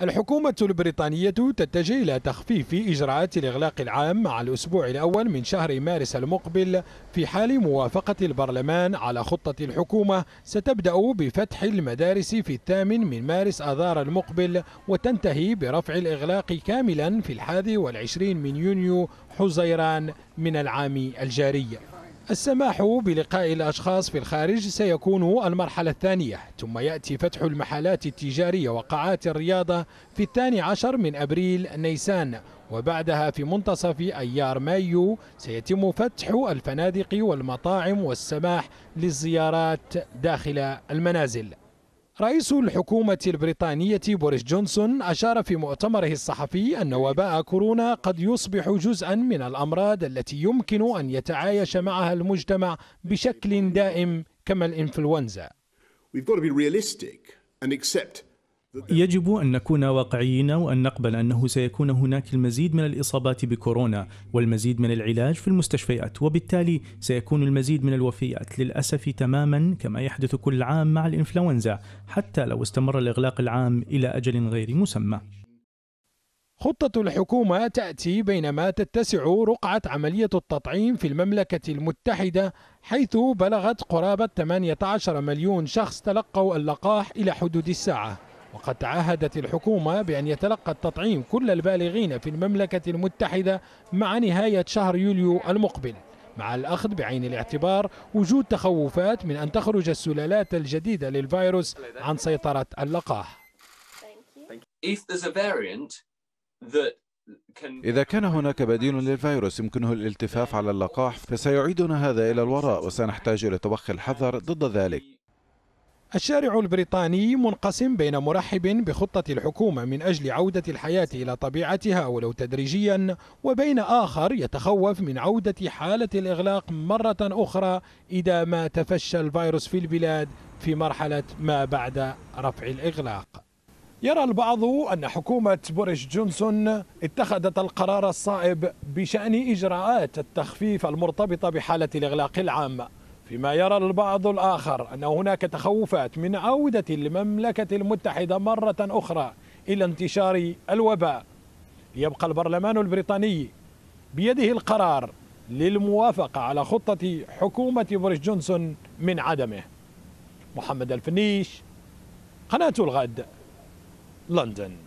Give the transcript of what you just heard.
الحكومة البريطانية تتجه إلى تخفيف إجراءات الإغلاق العام مع الأسبوع الأول من شهر مارس المقبل في حال موافقة البرلمان على خطة الحكومة ستبدأ بفتح المدارس في الثامن من مارس آذار المقبل وتنتهي برفع الإغلاق كاملا في الحادي والعشرين من يونيو حزيران من العام الجاري السماح بلقاء الأشخاص في الخارج سيكون المرحلة الثانية ثم يأتي فتح المحلات التجارية وقاعات الرياضة في الثاني عشر من أبريل نيسان وبعدها في منتصف أيار مايو سيتم فتح الفنادق والمطاعم والسماح للزيارات داخل المنازل رئيس الحكومة البريطانية بوريس جونسون أشار في مؤتمره الصحفي أن وباء كورونا قد يصبح جزءا من الأمراض التي يمكن أن يتعايش معها المجتمع بشكل دائم كما الإنفلونزا. We've got to be realistic and accept يجب أن نكون واقعيين وأن نقبل أنه سيكون هناك المزيد من الإصابات بكورونا والمزيد من العلاج في المستشفيات وبالتالي سيكون المزيد من الوفيات للأسف تماما كما يحدث كل عام مع الإنفلونزا حتى لو استمر الإغلاق العام إلى أجل غير مسمى خطة الحكومة تأتي بينما تتسع رقعة عملية التطعيم في المملكة المتحدة حيث بلغت قرابة 18 مليون شخص تلقوا اللقاح إلى حدود الساعة وقد تعهدت الحكومة بأن يتلقى التطعيم كل البالغين في المملكة المتحدة مع نهاية شهر يوليو المقبل مع الأخذ بعين الاعتبار وجود تخوفات من أن تخرج السلالات الجديدة للفيروس عن سيطرة اللقاح إذا كان هناك بديل للفيروس يمكنه الالتفاف على اللقاح فسيعيدنا هذا إلى الوراء وسنحتاج إلى توخي الحذر ضد ذلك الشارع البريطاني منقسم بين مرحب بخطة الحكومة من أجل عودة الحياة إلى طبيعتها ولو تدريجيا وبين آخر يتخوف من عودة حالة الإغلاق مرة أخرى إذا ما تفشى الفيروس في البلاد في مرحلة ما بعد رفع الإغلاق يرى البعض أن حكومة بوريش جونسون اتخذت القرار الصائب بشأن إجراءات التخفيف المرتبطة بحالة الإغلاق العام فيما يرى البعض الآخر أن هناك تخوفات من عودة المملكة المتحدة مرة أخرى إلى انتشار الوباء يبقى البرلمان البريطاني بيده القرار للموافقة على خطة حكومة بوريس جونسون من عدمه محمد الفنيش قناة الغد لندن